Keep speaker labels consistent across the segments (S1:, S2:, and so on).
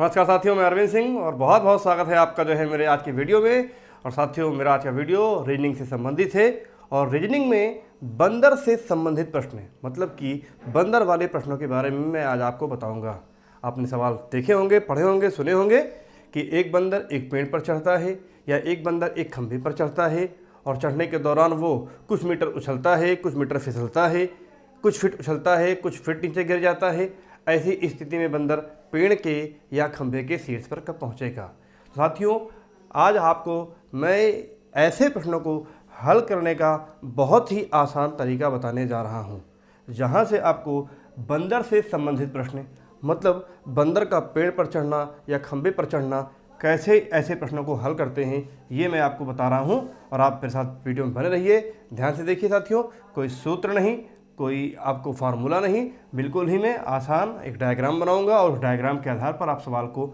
S1: नमस्कार साथियों मैं अरविंद सिंह और बहुत बहुत स्वागत है आपका जो है मेरे आज के वीडियो में और साथियों मेरा आज का वीडियो रीजनिंग से संबंधित है और रीजनिंग में बंदर से संबंधित प्रश्न मतलब कि बंदर वाले प्रश्नों के बारे में मैं आज आपको बताऊंगा आपने सवाल देखे होंगे पढ़े होंगे सुने होंगे कि एक बंदर एक पेड़ पर चढ़ता है या एक बंदर एक खंभे पर चढ़ता है और चढ़ने के दौरान वो कुछ मीटर उछलता है कुछ मीटर फिसलता है कुछ फिट उछलता है कुछ फिट नीचे गिर जाता है ऐसी स्थिति में बंदर पेड़ के या खंभे के शीर्ष पर कब पहुँचेगा साथियों आज आपको मैं ऐसे प्रश्नों को हल करने का बहुत ही आसान तरीका बताने जा रहा हूँ जहाँ से आपको बंदर से संबंधित प्रश्न मतलब बंदर का पेड़ पर चढ़ना या खंभे पर चढ़ना कैसे ऐसे प्रश्नों को हल करते हैं ये मैं आपको बता रहा हूँ और आप मेरे साथ वीडियो में बने रहिए ध्यान से देखिए साथियों कोई सूत्र नहीं कोई आपको फार्मूला नहीं बिल्कुल ही मैं आसान एक डायग्राम बनाऊंगा और उस डायग्राम के आधार पर आप सवाल को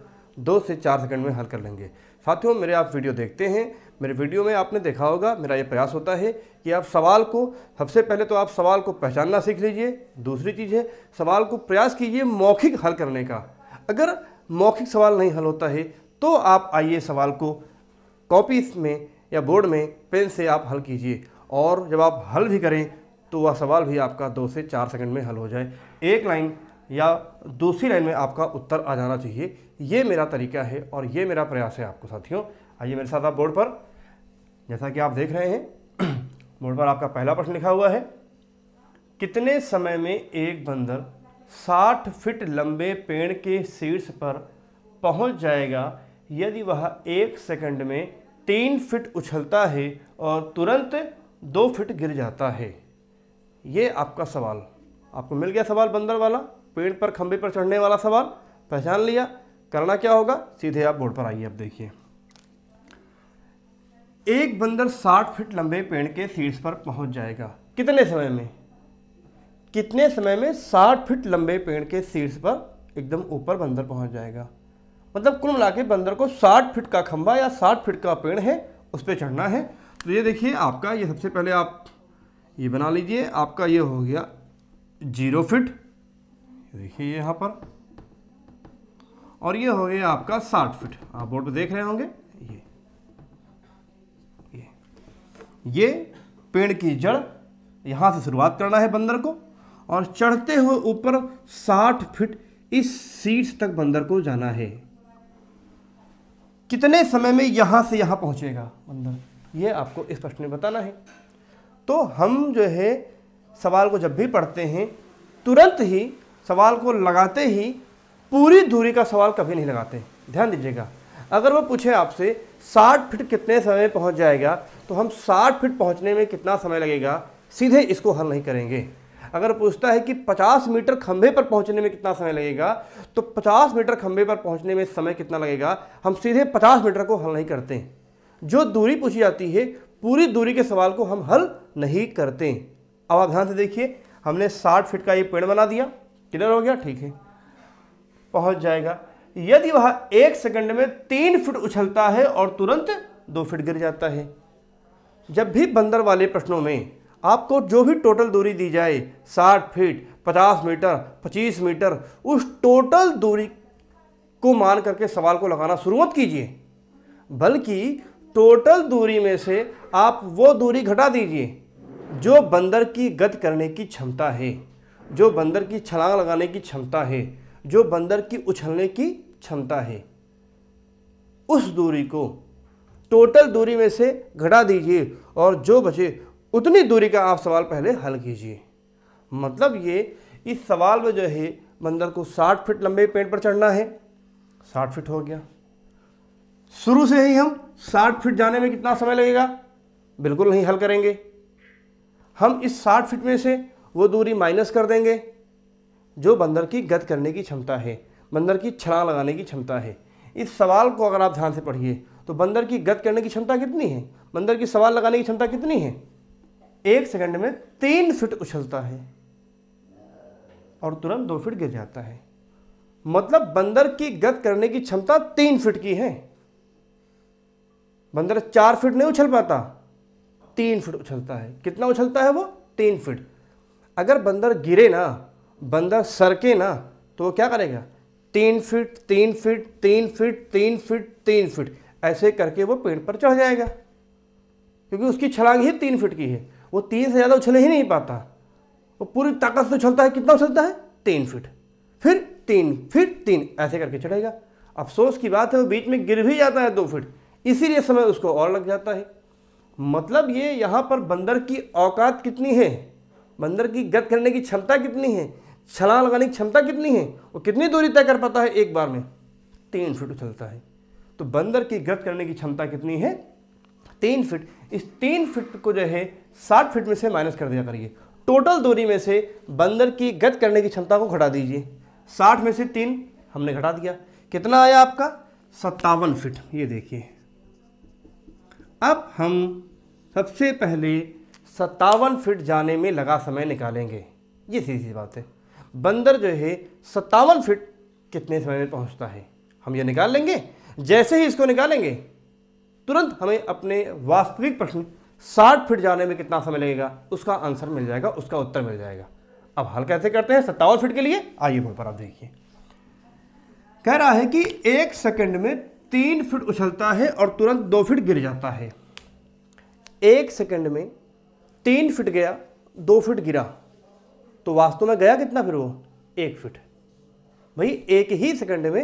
S1: दो से चार सेकंड में हल कर लेंगे साथियों मेरे आप वीडियो देखते हैं मेरे वीडियो में आपने देखा होगा मेरा ये प्रयास होता है कि आप सवाल को सबसे पहले तो आप सवाल को पहचानना सीख लीजिए दूसरी चीज़ है सवाल को प्रयास कीजिए मौखिक हल करने का अगर मौखिक सवाल नहीं हल होता है तो आप आइए सवाल को कॉपीज में या बोर्ड में पेन से आप हल कीजिए और जब आप हल भी करें तो वह सवाल भी आपका दो से चार सेकंड में हल हो जाए एक लाइन या दूसरी लाइन में आपका उत्तर आ जाना चाहिए ये मेरा तरीका है और ये मेरा प्रयास है आपको साथियों आइए मेरे साथ आप बोर्ड पर जैसा कि आप देख रहे हैं बोर्ड पर आपका पहला प्रश्न लिखा हुआ है कितने समय में एक बंदर 60 फीट लंबे पेड़ के शीर्ष पर पहुंच जाएगा यदि वह एक सेकंड में तीन फिट उछलता है और तुरंत दो फिट गिर जाता है ये आपका सवाल आपको मिल गया सवाल बंदर वाला पेड़ पर खंबे पर चढ़ने वाला सवाल पहचान लिया करना क्या होगा सीधे आप बोर्ड पर आइए अब देखिए एक बंदर 60 फीट लंबे पेड़ के शीर्ष पर पहुंच जाएगा कितने समय में कितने समय में 60 फीट लंबे पेड़ के शीर्ष पर एकदम ऊपर बंदर पहुंच जाएगा मतलब कुल मिला के बंदर को 60 फीट का खंबा या 60 फीट का पेड़ है उस पर चढ़ना है तो ये देखिए आपका ये सबसे पहले आप ये बना लीजिए आपका ये हो गया जीरो फिट देखिए यहाँ पर और ये हो गया आपका साठ फिट आप बोर्ड पर देख रहे होंगे ये ये ये पेड़ की जड़ यहाँ से शुरुआत करना है बंदर को और चढ़ते हुए ऊपर साठ फिट इस सीट्स तक बंदर को जाना है कितने समय में यहाँ से यहाँ पहुँचेगा बंदर ये आपको इस प्रश्न में बताना है तो हम जो है सवाल को जब भी पढ़ते हैं तुरंत ही सवाल को लगाते ही पूरी दूरी का सवाल कभी नहीं लगाते ध्यान दीजिएगा अगर वो पूछे आपसे 60 फीट कितने समय पहुंच पहुँच जाएगा तो हम 60 फीट पहुँचने में कितना समय लगेगा सीधे इसको हल नहीं करेंगे अगर पूछता है कि 50 मीटर खंभे पर पहुंचने में कितना समय लगेगा तो 50 मीटर खंभे पर पहुंचने में समय कितना लगेगा हम सीधे 50 मीटर को हल नहीं करते जो दूरी पूछी जाती है पूरी दूरी के सवाल को हम हल नहीं करते अब आप ध्यान से देखिए हमने साठ फीट का ये पेड़ बना दिया क्लियर हो गया ठीक है पहुंच जाएगा यदि वह एक सेकंड में तीन फीट उछलता है और तुरंत दो फीट गिर जाता है जब भी बंदर वाले प्रश्नों में आपको जो भी टोटल दूरी दी जाए साठ फीट पचास मीटर पच्चीस मीटर उस टोटल दूरी को मान करके सवाल को लगाना शुरू मत कीजिए बल्कि टोटल दूरी में से आप वो दूरी घटा दीजिए जो बंदर की गत करने की क्षमता है जो बंदर की छलांग लगाने की क्षमता है जो बंदर की उछलने की क्षमता है उस दूरी को टोटल दूरी में से घटा दीजिए और जो बचे उतनी दूरी का आप सवाल पहले हल कीजिए मतलब ये इस सवाल में जो है बंदर को 60 फीट लंबे पेड़ पर चढ़ना है 60 फीट हो गया शुरू से ही हम साठ फीट जाने में कितना समय लगेगा बिल्कुल नहीं हल करेंगे हम इस साठ फीट में से वो दूरी माइनस कर देंगे जो बंदर की गत करने की क्षमता है बंदर की छलांग लगाने की क्षमता है इस सवाल को अगर आप ध्यान से पढ़िए तो बंदर की गत करने की क्षमता कितनी है बंदर की सवाल लगाने की क्षमता कितनी है एक सेकंड में तीन फिट उछलता है और तुरंत दो फिट गिर जाता है मतलब बंदर की गत करने की क्षमता तीन फिट की है बंदर चार फीट नहीं उछल पाता तीन फीट उछलता है कितना उछलता है वो तीन फीट अगर बंदर गिरे ना बंदर सरके ना तो वो क्या करेगा तीन फीट तीन फीट तीन फीट तीन फीट तीन फीट ऐसे करके वो पेड़ पर चढ़ जाएगा क्योंकि उसकी छलांग ही तीन फीट की है वो तीन से ज़्यादा उछल ही नहीं पाता वो पूरी ताकत से उछलता है कितना उछलता है तीन फीट फिर तीन फिर तीन ऐसे करके चढ़ेगा अफसोस की बात है वो बीच में गिर भी जाता है दो फीट इसीलिए समय उसको और लग जाता है मतलब ये यहाँ पर बंदर की औकात कितनी है बंदर की गत करने की क्षमता कितनी है छलांग लगाने की क्षमता कितनी है वो कितनी दूरी तय कर पाता है एक बार में तीन फीट उछलता है तो बंदर की गत करने की क्षमता कितनी है तीन फीट इस तीन फीट को जो है साठ फीट में से माइनस कर दिया करिए टोटल दूरी में से बंदर की गत करने की क्षमता को घटा दीजिए साठ में से तीन हमने घटा दिया कितना आया आपका सत्तावन फिट ये देखिए अब हम सबसे पहले सत्तावन फिट जाने में लगा समय निकालेंगे ये सीधी सी बात है बंदर जो है सत्तावन फिट कितने समय में पहुंचता है हम ये निकाल लेंगे जैसे ही इसको निकालेंगे तुरंत हमें अपने वास्तविक प्रश्न साठ फीट जाने में कितना समय लगेगा उसका आंसर मिल जाएगा उसका उत्तर मिल जाएगा अब हल कैसे करते हैं सत्तावन फीट के लिए आइए बोल पर आप देखिए कह रहा है कि एक सेकंड में तीन फीट उछलता है और तुरंत दो फीट गिर जाता है एक सेकंड में तीन फीट गया दो फीट गिरा तो वास्तव में गया कितना फिर वो एक फीट भाई एक ही सेकंड में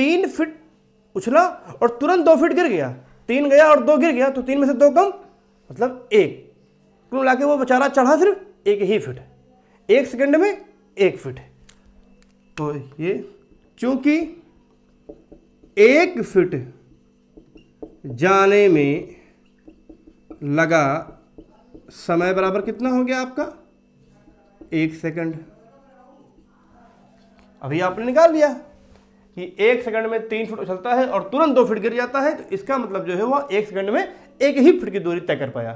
S1: तीन फीट उछला और तुरंत दो फीट गिर गया तीन गया और दो गिर गया तो तीन में से दो कम मतलब एक कुल मिला वो बेचारा चढ़ा सिर्फ एक ही फिट एक सेकंड में एक फिट तो ये चूंकि एक फिट जाने में लगा समय बराबर कितना हो गया आपका एक सेकंड अभी आपने निकाल लिया कि एक सेकंड में तीन फुट उछलता है और तुरंत दो फिट गिर जाता है तो इसका मतलब जो है वह एक सेकंड में एक ही फिट की दूरी तय कर पाया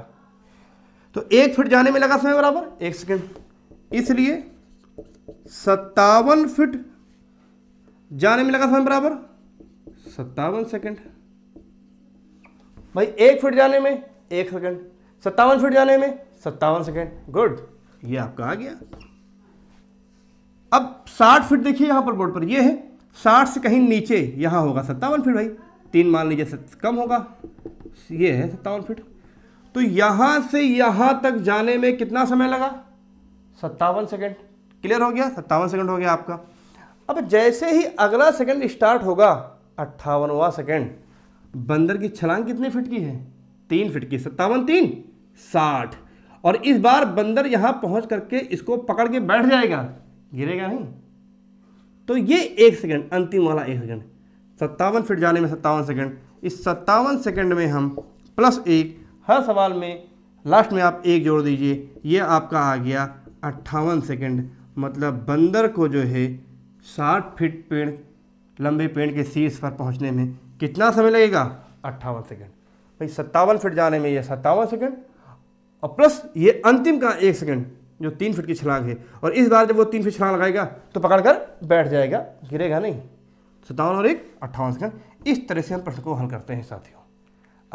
S1: तो एक फिट जाने में लगा समय बराबर एक सेकंड इसलिए सत्तावन फिट जाने में लगा समय बराबर सत्तावन सेकंड भाई एक फिट जाने में एक सेकंड सत्तावन फिट जाने में सत्तावन सेकंड गुड ये आपका आ गया अब साठ फिट देखिए यहां पर बोर्ड पर ये है साठ से कहीं नीचे यहां होगा सत्तावन फिट भाई तीन मान लीजिए कम होगा ये है सत्तावन फिट तो यहां से यहां तक जाने में कितना समय लगा सत्तावन सेकेंड क्लियर हो गया सत्तावन सेकेंड हो गया आपका अब जैसे ही अगला सेकंड स्टार्ट होगा अट्ठावनवा सेकेंड बंदर की छलांग कितने फिट की है तीन फिट की सत्तावन तीन साठ और इस बार बंदर यहाँ पहुँच करके इसको पकड़ के बैठ जाएगा गिरेगा नहीं तो ये एक सेकेंड अंतिम वाला एक सेकेंड सत्तावन फिट जाने में सत्तावन सेकेंड इस सत्तावन सेकेंड में हम प्लस एक हर सवाल में लास्ट में आप एक जोड़ दीजिए ये आपका आ गया अट्ठावन सेकेंड मतलब बंदर को जो है साठ फिट पेड़ लंबे पेड़ के शीर्ष पर पहुंचने में कितना समय लगेगा अट्ठावन सेकेंड भाई सत्तावन फिट जाने में यह सत्तावन सेकेंड और प्लस ये अंतिम का एक सेकेंड जो तीन फिट की छलांग है और इस बार जब वो तीन फिट छलांग लगाएगा तो पकड़ कर बैठ जाएगा गिरेगा नहीं सत्तावन और एक अट्ठावन सेकंड इस तरह से हम प्रश्न को हल करते हैं साथियों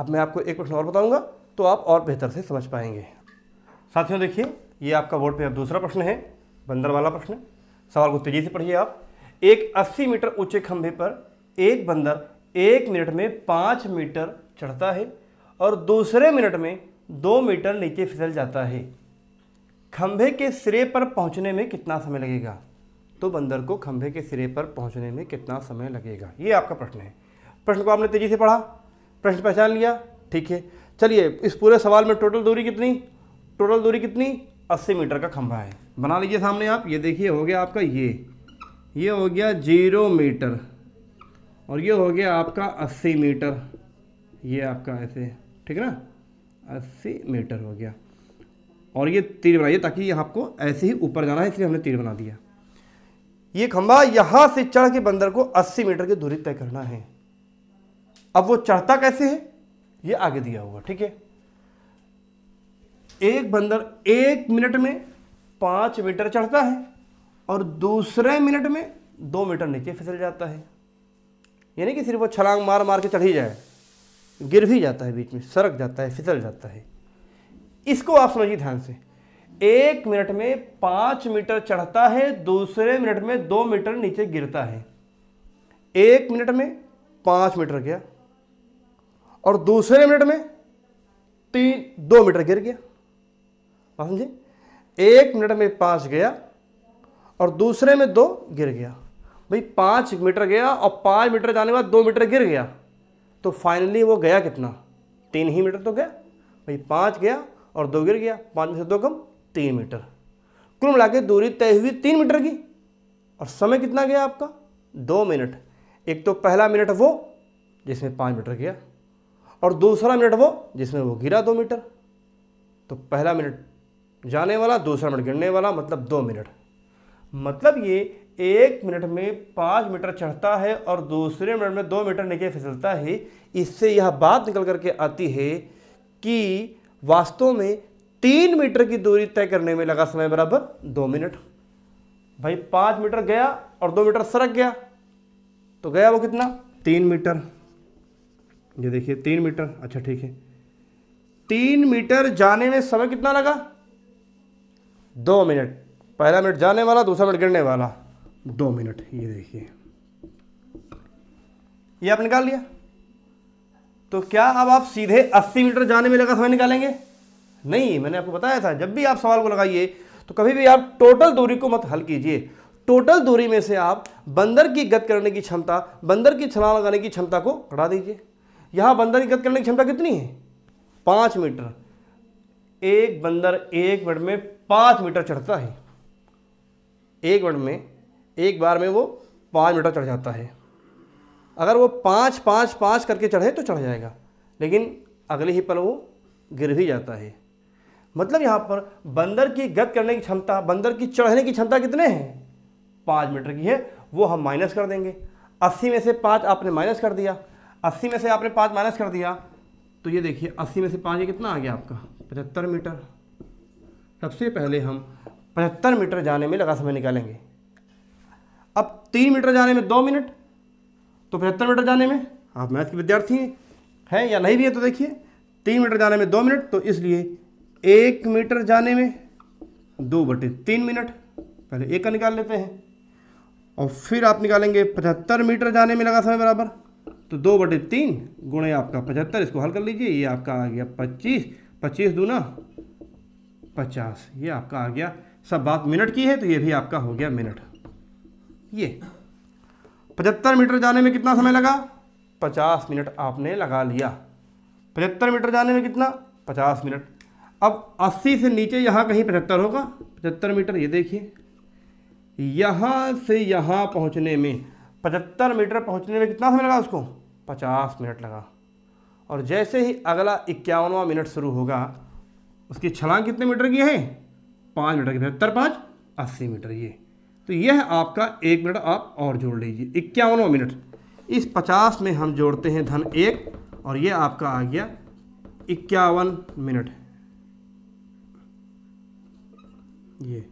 S1: अब मैं आपको एक प्रश्न और बताऊंगा तो आप और बेहतर से समझ पाएंगे साथियों देखिए ये आपका बोर्ड पे दूसरा प्रश्न है बंदर वाला प्रश्न सवाल को तेज़ी से पढ़िए आप एक 80 मीटर ऊंचे खंभे पर एक बंदर एक मिनट में पाँच मीटर चढ़ता है और दूसरे मिनट में दो मीटर नीचे फिसल जाता है खंभे के सिरे पर पहुंचने में कितना समय लगेगा तो बंदर को खंभे के सिरे पर पहुंचने में कितना समय लगेगा ये आपका प्रश्न है प्रश्न को आपने तेज़ी से पढ़ा प्रश्न पहचान लिया ठीक है चलिए इस पूरे सवाल में टोटल दूरी कितनी टोटल दूरी कितनी 80 मीटर का खंभा है बना लीजिए सामने आप ये देखिए हो गया आपका ये ये हो गया जीरो मीटर और ये हो गया आपका अस्सी मीटर ये आपका ऐसे ठीक है ना अस्सी मीटर हो गया और ये तीर बनाइए ताकि ये आपको ऐसे ही ऊपर जाना है इसलिए हमने तीर बना दिया ये खंभा यहाँ से चढ़ के बंदर को 80 मीटर की दूरी तय करना है अब वो चढ़ता कैसे है ये आगे दिया हुआ ठीक है एक बंदर एक मिनट में पाँच मीटर चढ़ता है और दूसरे मिनट में दो मीटर नीचे फिसल जाता है यानी कि सिर्फ वो छलांग मार मार के चढ़ ही जाए गिर भी जाता है बीच में सरक जाता है फिसल जाता है इसको आप समझिए ध्यान से एक मिनट में पाँच मीटर चढ़ता है दूसरे मिनट में दो मीटर नीचे गिरता है एक मिनट में पाँच मीटर गया और दूसरे मिनट में तीन दो मीटर गिर गया समझे एक मिनट में पाँच गया और दूसरे में दो गिर गया भाई पाँच मीटर गया और पाँच मीटर जाने के बाद दो मीटर गिर गया तो फाइनली वो गया कितना तीन ही मीटर तो गया भाई पाँच गया और दो गिर गया पाँच में से दो कम तीन मीटर कुल मिला के दूरी तय हुई तीन मीटर की और समय कितना गया आपका दो मिनट एक तो पहला मिनट वो जिसमें पाँच मीटर गया और दूसरा मिनट वो जिसमें वो गिरा दो मीटर तो पहला मिनट जाने वाला दूसरा मिनट गिरने वाला मतलब दो मिनट मतलब ये एक मिनट में पाँच मीटर चढ़ता है और दूसरे मिनट में दो मीटर नीचे फिसलता है इससे यह बात निकल करके आती है कि वास्तव में तीन मीटर की दूरी तय करने में लगा समय बराबर दो मिनट भाई पाँच मीटर गया और दो मीटर सरक गया तो गया वो कितना तीन मीटर ये देखिए तीन मीटर अच्छा ठीक है तीन मीटर जाने में समय कितना लगा दो मिनट पहला मिनट जाने वाला दूसरा मिनट गिरने वाला दो मिनट ये देखिए ये आप निकाल लिया तो क्या अब आप सीधे 80 मीटर जाने में लगा समय निकालेंगे नहीं मैंने आपको बताया था जब भी आप सवाल को लगाइए तो कभी भी आप टोटल दूरी को मत हल कीजिए टोटल दूरी में से आप बंदर की गत करने की क्षमता बंदर की छलांग लगाने की क्षमता को हटा दीजिए यहां बंदर की गत करने की क्षमता कितनी है पांच मीटर एक बंदर एक मिनट में पांच मीटर चढ़ता है एक मिनट में एक बार में वो पाँच मीटर चढ़ जाता है अगर वो पाँच पाँच पाँच करके चढ़े तो चढ़ जाएगा लेकिन अगले ही पल वो गिर भी जाता है मतलब यहाँ पर बंदर की गत करने की क्षमता बंदर की चढ़ने की क्षमता कितने हैं पाँच मीटर की है वो हम माइनस कर देंगे अस्सी में से पाँच आपने माइनस कर दिया अस्सी में से आपने पाँच माइनस कर दिया तो ये देखिए अस्सी में से पाँच ये कितना आ गया आपका पचहत्तर मीटर सबसे पहले हम पचहत्तर मीटर जाने में लगा समय निकालेंगे अब तीन मीटर जाने में दो मिनट तो पचहत्तर मीटर जाने में आप मैथ के विद्यार्थी हैं है या नहीं भी है तो देखिए तीन मीटर जाने में दो मिनट तो इसलिए एक मीटर जाने में दो बटे तीन मिनट पहले एक का निकाल लेते हैं और फिर आप निकालेंगे पचहत्तर मीटर जाने में लगा समय बराबर तो दो बटे तीन गुणे आपका पचहत्तर इसको हल कर लीजिए ये आपका आ गया पच्चीस पच्चीस दूना पचास ये आपका आ गया सब बात मिनट की है तो ये भी आपका हो गया मिनट ये पचहत्तर मीटर जाने में कितना समय लगा पचास मिनट आपने लगा लिया पचहत्तर मीटर जाने में कितना पचास मिनट अब अस्सी से नीचे यहाँ कहीं पचहत्तर होगा पचहत्तर मीटर ये देखिए यहाँ से यहाँ पहुँचने में पचहत्तर मीटर पहुँचने में कितना समय लगा उसको पचास मिनट लगा और जैसे ही अगला इक्यावनवा मिनट शुरू होगा उसकी छलांग कितने मीटर की है पाँच मीटर के पचहत्तर पाँच अस्सी मीटर ये तो यह आपका एक मिनट आप और जोड़ लीजिए इक्यावनवा मिनट इस पचास में हम जोड़ते हैं धन एक और यह आपका आ गया इक्यावन मिनट ये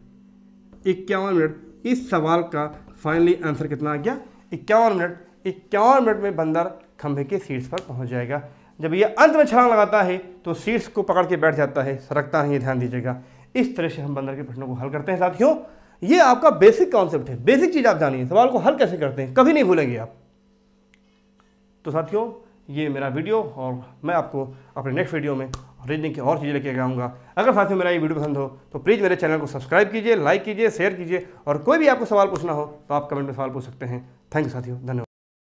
S1: इक्यावन मिनट इस सवाल का फाइनली आंसर कितना आ गया इक्यावन मिनट इक्यावन मिनट में बंदर खंभे के सीट्स पर पहुंच जाएगा जब यह अंत में छलांग लगाता है तो सीट्स को पकड़ के बैठ जाता है सरकता नहीं ध्यान दीजिएगा इस तरह से हम बंदर के प्रश्नों को हल करते हैं साथियों ये आपका बेसिक कॉन्सेप्ट है बेसिक चीज़ आप जानिए सवाल को हल कैसे करते हैं कभी नहीं भूलेंगे आप तो साथियों ये मेरा वीडियो और मैं आपको अपने नेक्स्ट वीडियो में रीजनिंग की और चीज़ें लेके आऊँगा अगर साथियों मेरा ये वीडियो पसंद हो तो प्लीज़ मेरे चैनल को सब्सक्राइब कीजिए लाइक कीजिए शेयर कीजिए और कोई भी आपको सवाल पूछना हो तो आप कमेंट में सवाल पूछ सकते हैं थैंक यू साथियों धन्यवाद